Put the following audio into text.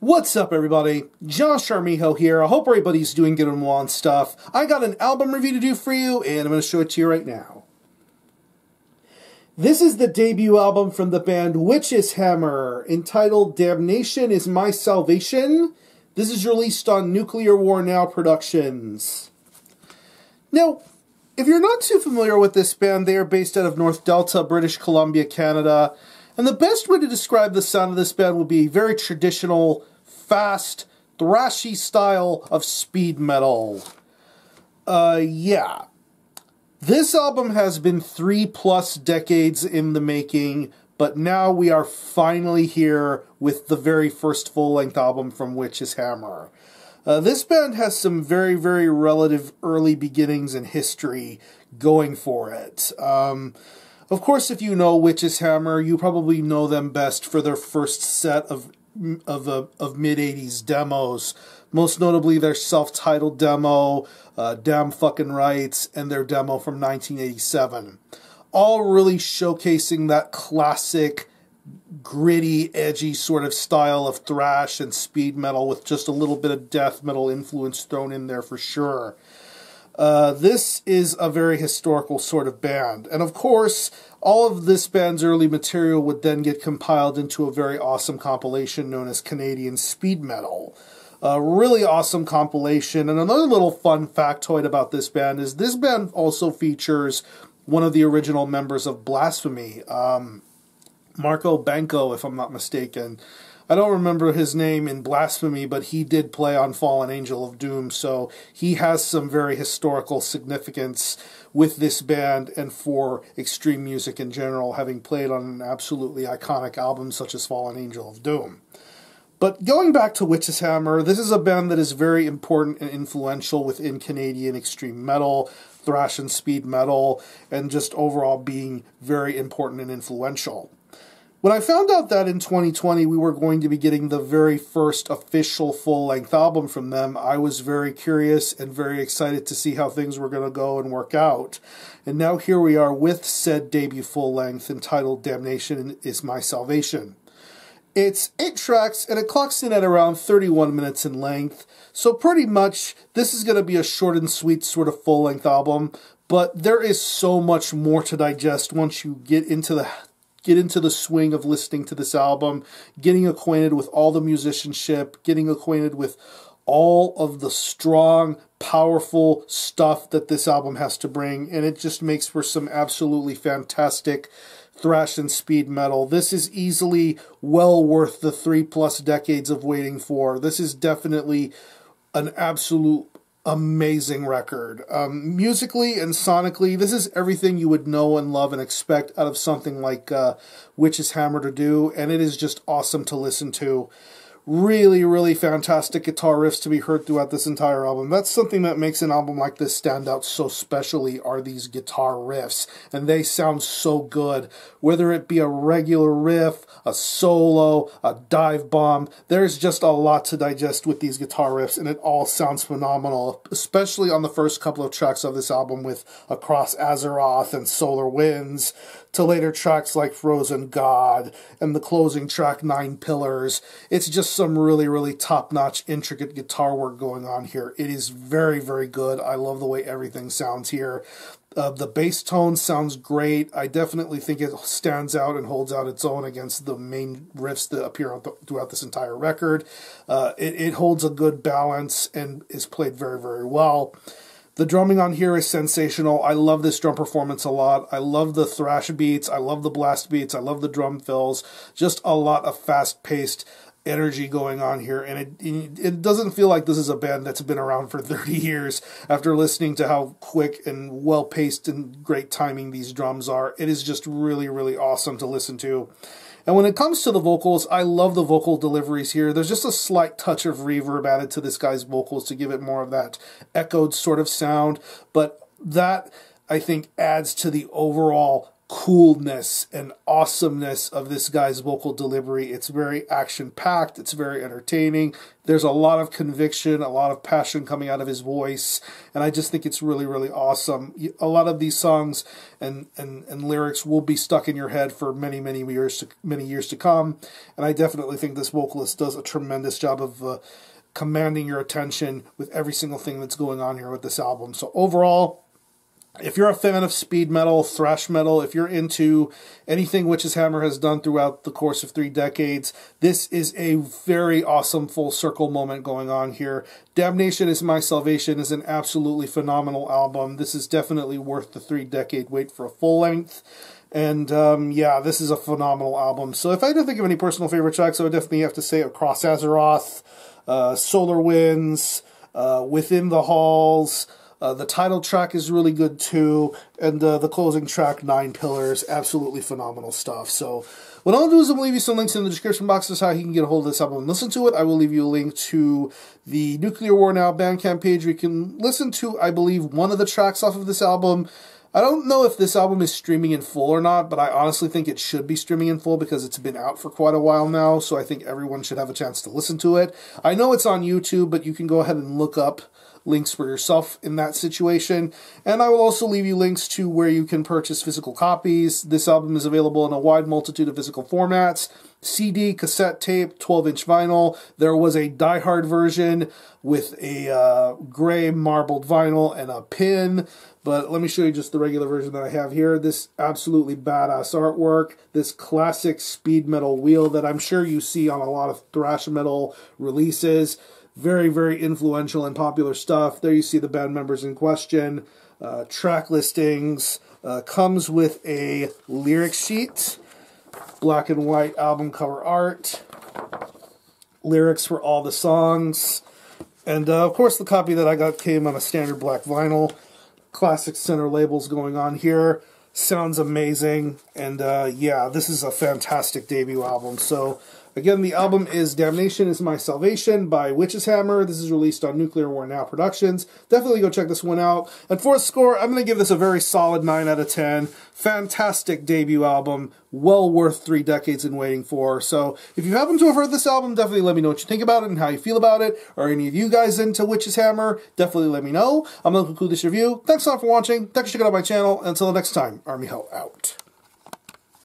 What's up, everybody? Josh Armijo here. I hope everybody's doing good and well and stuff. I got an album review to do for you, and I'm going to show it to you right now. This is the debut album from the band Witch's Hammer, entitled Damnation is My Salvation. This is released on Nuclear War Now Productions. Now, if you're not too familiar with this band, they are based out of North Delta, British Columbia, Canada. And the best way to describe the sound of this band would be very traditional, fast, thrashy style of speed metal. Uh, yeah. This album has been three plus decades in the making, but now we are finally here with the very first full length album from Witch's Hammer. Uh, this band has some very, very relative early beginnings in history going for it. Um, of course, if you know Witch's Hammer, you probably know them best for their first set of of uh, of mid '80s demos. Most notably, their self-titled demo, uh, "Damn Fucking Rights," and their demo from 1987, all really showcasing that classic, gritty, edgy sort of style of thrash and speed metal with just a little bit of death metal influence thrown in there for sure. Uh, this is a very historical sort of band. And of course, all of this band's early material would then get compiled into a very awesome compilation known as Canadian Speed Metal. A really awesome compilation. And another little fun factoid about this band is this band also features one of the original members of Blasphemy, um, Marco Banco, if I'm not mistaken. I don't remember his name in Blasphemy, but he did play on Fallen Angel of Doom, so he has some very historical significance with this band and for extreme music in general, having played on an absolutely iconic album such as Fallen Angel of Doom. But going back to Witch's Hammer, this is a band that is very important and influential within Canadian extreme metal, thrash and speed metal, and just overall being very important and influential. When I found out that in 2020 we were going to be getting the very first official full length album from them, I was very curious and very excited to see how things were going to go and work out. And now here we are with said debut full length entitled Damnation is My Salvation. It's eight tracks and it clocks in at around 31 minutes in length. So pretty much this is going to be a short and sweet sort of full length album, but there is so much more to digest once you get into the get into the swing of listening to this album, getting acquainted with all the musicianship, getting acquainted with all of the strong, powerful stuff that this album has to bring, and it just makes for some absolutely fantastic thrash and speed metal. This is easily well worth the three plus decades of waiting for. This is definitely an absolute amazing record. Um, musically and sonically, this is everything you would know and love and expect out of something like uh, Witch's Hammer to do, and it is just awesome to listen to really, really fantastic guitar riffs to be heard throughout this entire album. That's something that makes an album like this stand out so specially are these guitar riffs, and they sound so good. Whether it be a regular riff, a solo, a dive bomb, there's just a lot to digest with these guitar riffs, and it all sounds phenomenal, especially on the first couple of tracks of this album with Across Azeroth and Solar Winds, to later tracks like Frozen God and the closing track Nine Pillars. It's just some really, really top notch, intricate guitar work going on here. It is very, very good. I love the way everything sounds here. Uh, the bass tone sounds great. I definitely think it stands out and holds out its own against the main riffs that appear th- throughout this entire record. Uh, it, it holds a good balance and is played very, very well. The drumming on here is sensational. I love this drum performance a lot. I love the thrash beats. I love the blast beats. I love the drum fills. Just a lot of fast paced energy going on here, and it it doesn't feel like this is a band that's been around for 30 years. After listening to how quick and well paced and great timing these drums are, it is just really really awesome to listen to. And when it comes to the vocals, I love the vocal deliveries here. There's just a slight touch of reverb added to this guy's vocals to give it more of that echoed sort of sound, but that I think adds to the overall coolness and awesomeness of this guy's vocal delivery. It's very action packed, it's very entertaining. There's a lot of conviction, a lot of passion coming out of his voice, and I just think it's really really awesome. A lot of these songs and and and lyrics will be stuck in your head for many many years to, many years to come, and I definitely think this vocalist does a tremendous job of uh, commanding your attention with every single thing that's going on here with this album. So overall, if you're a fan of speed metal, thrash metal, if you're into anything Witch's Hammer has done throughout the course of three decades, this is a very awesome full circle moment going on here. Damnation is My Salvation is an absolutely phenomenal album. This is definitely worth the three decade wait for a full length. And um, yeah, this is a phenomenal album. So if I had to think of any personal favorite tracks, I would definitely have to say Across Azeroth, uh, Solar Winds, uh, Within the Halls. Uh, the title track is really good too, and uh, the closing track, Nine Pillars, absolutely phenomenal stuff. So, what I'll do is I'll leave you some links in the description box as how you can get a hold of this album and listen to it. I will leave you a link to the Nuclear War Now Bandcamp page where you can listen to, I believe, one of the tracks off of this album. I don't know if this album is streaming in full or not, but I honestly think it should be streaming in full because it's been out for quite a while now, so I think everyone should have a chance to listen to it. I know it's on YouTube, but you can go ahead and look up links for yourself in that situation. And I will also leave you links to where you can purchase physical copies. This album is available in a wide multitude of physical formats. CD, cassette tape, 12 inch vinyl. There was a Die Hard version with a uh, gray marbled vinyl and a pin. But let me show you just the regular version that I have here. This absolutely badass artwork, this classic speed metal wheel that I'm sure you see on a lot of thrash metal releases. Very, very influential and popular stuff. There you see the band members in question, uh, track listings. Uh, comes with a lyric sheet, black and white album cover art, lyrics for all the songs, and uh, of course the copy that I got came on a standard black vinyl. Classic center labels going on here sounds amazing and uh, yeah this is a fantastic debut album so Again, the album is Damnation is My Salvation by Witch's Hammer. This is released on Nuclear War Now Productions. Definitely go check this one out. And for a score, I'm going to give this a very solid 9 out of 10. Fantastic debut album. Well worth three decades in waiting for. So if you happen to have heard this album, definitely let me know what you think about it and how you feel about it. Are any of you guys into Witch's Hammer? Definitely let me know. I'm going to conclude this review. Thanks a lot for watching. Thanks for checking out my channel. And until next time, Army Hell out.